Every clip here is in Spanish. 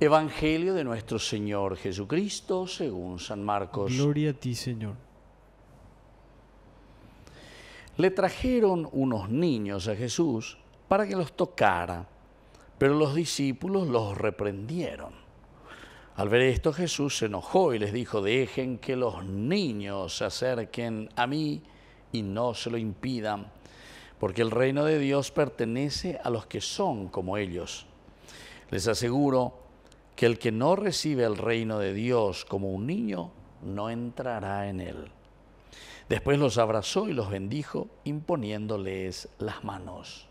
Evangelio de nuestro Señor Jesucristo según San Marcos. Gloria a ti, Señor. Le trajeron unos niños a Jesús para que los tocara, pero los discípulos los reprendieron. Al ver esto Jesús se enojó y les dijo, dejen que los niños se acerquen a mí y no se lo impidan, porque el reino de Dios pertenece a los que son como ellos. Les aseguro que el que no recibe el reino de Dios como un niño, no entrará en él. Después los abrazó y los bendijo, imponiéndoles las manos.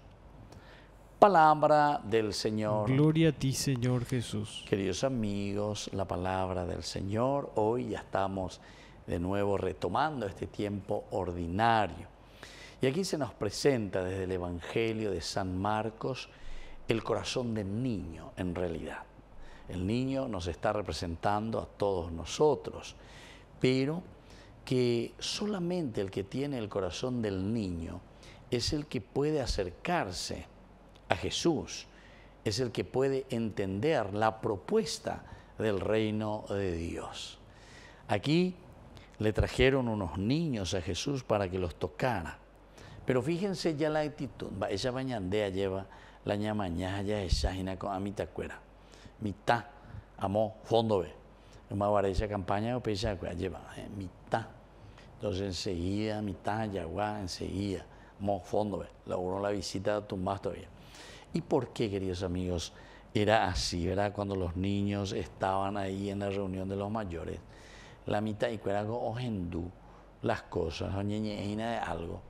Palabra del Señor. Gloria a ti, Señor Jesús. Queridos amigos, la palabra del Señor. Hoy ya estamos de nuevo retomando este tiempo ordinario. Y aquí se nos presenta desde el Evangelio de San Marcos el corazón del niño en realidad. El niño nos está representando a todos nosotros, pero que solamente el que tiene el corazón del niño es el que puede acercarse a Jesús, es el que puede entender la propuesta del reino de Dios. Aquí le trajeron unos niños a Jesús para que los tocara. Pero fíjense ya la actitud. Esa bañandea lleva la ya esa jina con amita ah, cuera mitad 아모 fondobe. una esa campaña o pesa ah, que pues, lleva eh, mitad. Entonces enseguida mitad yaguá enseguida mo fondobe. La uno la visita tumbas todavía. ¿Y por qué, queridos amigos? Era así, era Cuando los niños estaban ahí en la reunión de los mayores, la mitad y cuera ojendú, las cosas, oñeñeina de algo.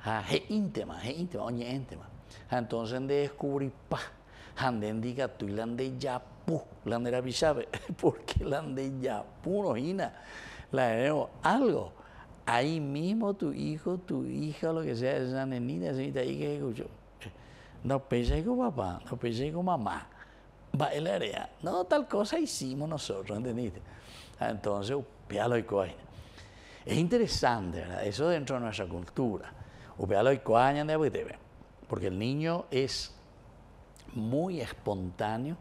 Ja, je íntima, je íntima, oñe íntima. Entonces descubrí, pa tú y pu, la yapu, la bichabe, porque lande pu, no hina, la algo. Ahí mismo tu hijo, tu hija, lo que sea, esa nenita, esa ahí que escucho, No pensé con papá, no pensé con mamá. Bailaría. No, tal cosa hicimos nosotros, ¿entendiste? Ah, entonces, upialo y coaña. Es interesante, ¿verdad? Eso dentro de nuestra cultura. Upialo y coaña, porque el niño es muy espontáneo.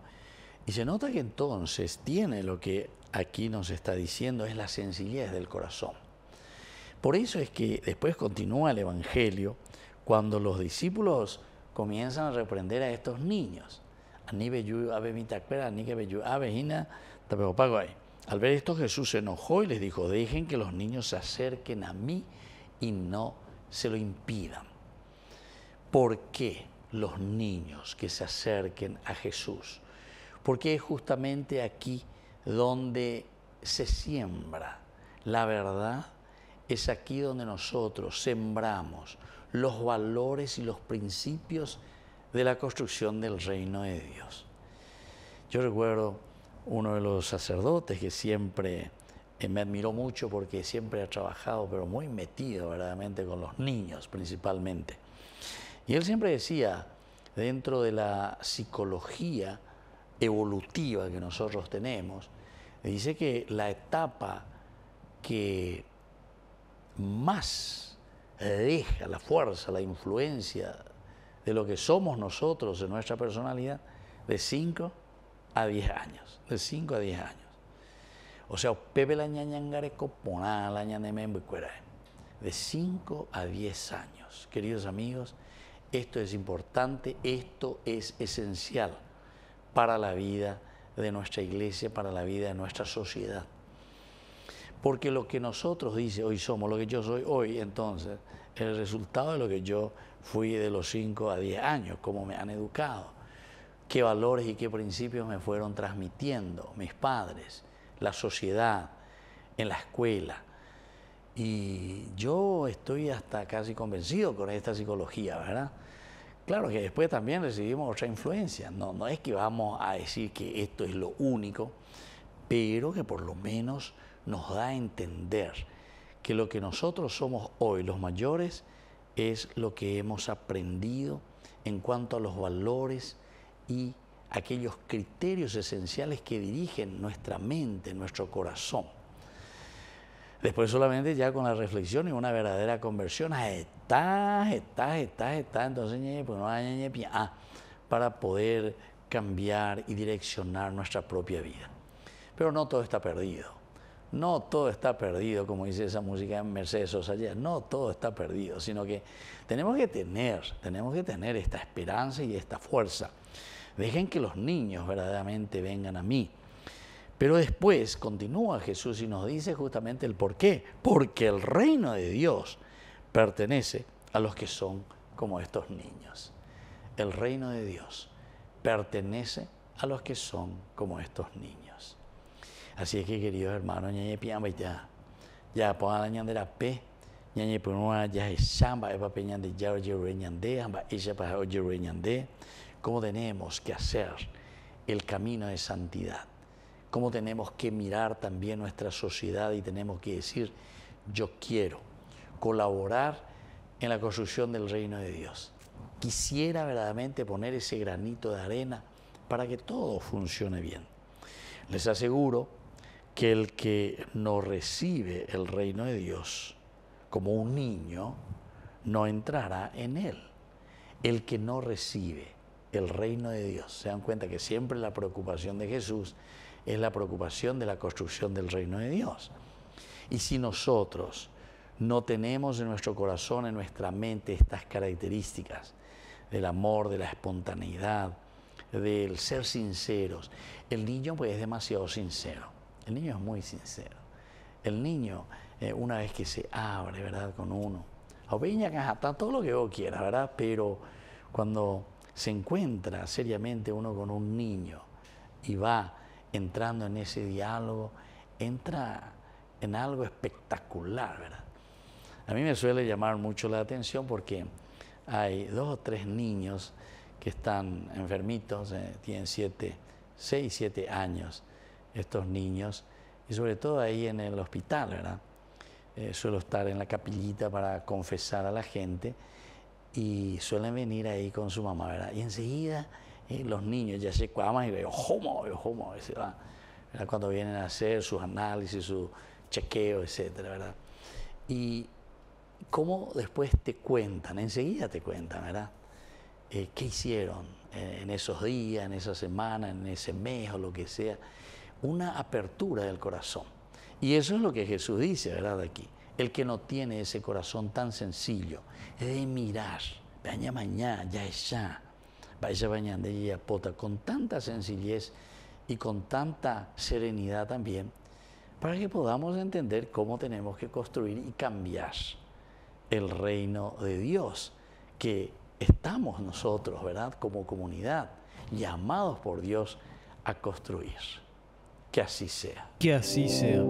Y se nota que entonces tiene lo que aquí nos está diciendo, es la sencillez del corazón. Por eso es que después continúa el Evangelio cuando los discípulos comienzan a reprender a estos niños. Al ver esto Jesús se enojó y les dijo, dejen que los niños se acerquen a mí y no se lo impidan. ¿Por qué? los niños que se acerquen a Jesús, porque es justamente aquí donde se siembra la verdad, es aquí donde nosotros sembramos los valores y los principios de la construcción del reino de Dios. Yo recuerdo uno de los sacerdotes que siempre me admiró mucho porque siempre ha trabajado, pero muy metido verdaderamente con los niños principalmente. Y él siempre decía, dentro de la psicología evolutiva que nosotros tenemos, dice que la etapa que más deja la fuerza, la influencia de lo que somos nosotros, en nuestra personalidad, de 5 a 10 años, de 5 a 10 años. O sea, Pepe la ñañangareco la cuera. de 5 a 10 años, queridos amigos, esto es importante, esto es esencial para la vida de nuestra iglesia, para la vida de nuestra sociedad. Porque lo que nosotros dice hoy somos, lo que yo soy hoy, entonces, es el resultado de lo que yo fui de los 5 a 10 años, cómo me han educado, qué valores y qué principios me fueron transmitiendo mis padres, la sociedad, en la escuela, y yo estoy hasta casi convencido con esta psicología, ¿verdad? Claro que después también recibimos otra influencia, no, no es que vamos a decir que esto es lo único, pero que por lo menos nos da a entender que lo que nosotros somos hoy, los mayores, es lo que hemos aprendido en cuanto a los valores y aquellos criterios esenciales que dirigen nuestra mente, nuestro corazón. Después solamente ya con la reflexión y una verdadera conversión, a ah, estás, está, está, entonces pues no ah, ah, para poder cambiar y direccionar nuestra propia vida. Pero no todo está perdido. No todo está perdido, como dice esa música en Mercedes Sosa No todo está perdido, sino que tenemos que tener, tenemos que tener esta esperanza y esta fuerza. Dejen que los niños verdaderamente vengan a mí. Pero después continúa Jesús y nos dice justamente el por qué. Porque el reino de Dios pertenece a los que son como estos niños. El reino de Dios pertenece a los que son como estos niños. Así es que, queridos hermanos, ñañe piamba ya, ya la pe, ya es ya ya oye ¿Cómo tenemos que hacer el camino de santidad? cómo tenemos que mirar también nuestra sociedad y tenemos que decir, yo quiero colaborar en la construcción del reino de Dios. Quisiera verdaderamente poner ese granito de arena para que todo funcione bien. Les aseguro que el que no recibe el reino de Dios como un niño, no entrará en él. El que no recibe el reino de Dios, se dan cuenta que siempre la preocupación de Jesús es la preocupación de la construcción del reino de Dios. Y si nosotros no tenemos en nuestro corazón, en nuestra mente, estas características del amor, de la espontaneidad, del ser sinceros, el niño pues es demasiado sincero. El niño es muy sincero. El niño, eh, una vez que se abre, ¿verdad? Con uno, a hasta todo lo que vos quieras, ¿verdad? Pero cuando se encuentra seriamente uno con un niño y va entrando en ese diálogo, entra en algo espectacular, ¿verdad? A mí me suele llamar mucho la atención porque hay dos o tres niños que están enfermitos, eh, tienen siete, seis, siete años estos niños, y sobre todo ahí en el hospital, ¿verdad? Eh, suelo estar en la capillita para confesar a la gente y suelen venir ahí con su mamá, ¿verdad? Y enseguida los niños ya se cuaman y veo, ¡jomo, cuando vienen a hacer sus análisis, su chequeo, etcétera, ¿verdad? Y cómo después te cuentan, enseguida te cuentan, ¿verdad? Eh, ¿Qué hicieron eh, en esos días, en esa semana, en ese mes o lo que sea? Una apertura del corazón. Y eso es lo que Jesús dice, ¿verdad? aquí. El que no tiene ese corazón tan sencillo, es de mirar, mañana, mañana, ya es ya bañando y Yapota con tanta sencillez y con tanta serenidad también, para que podamos entender cómo tenemos que construir y cambiar el reino de Dios, que estamos nosotros, ¿verdad? Como comunidad, llamados por Dios a construir. Que así sea. Que así sea.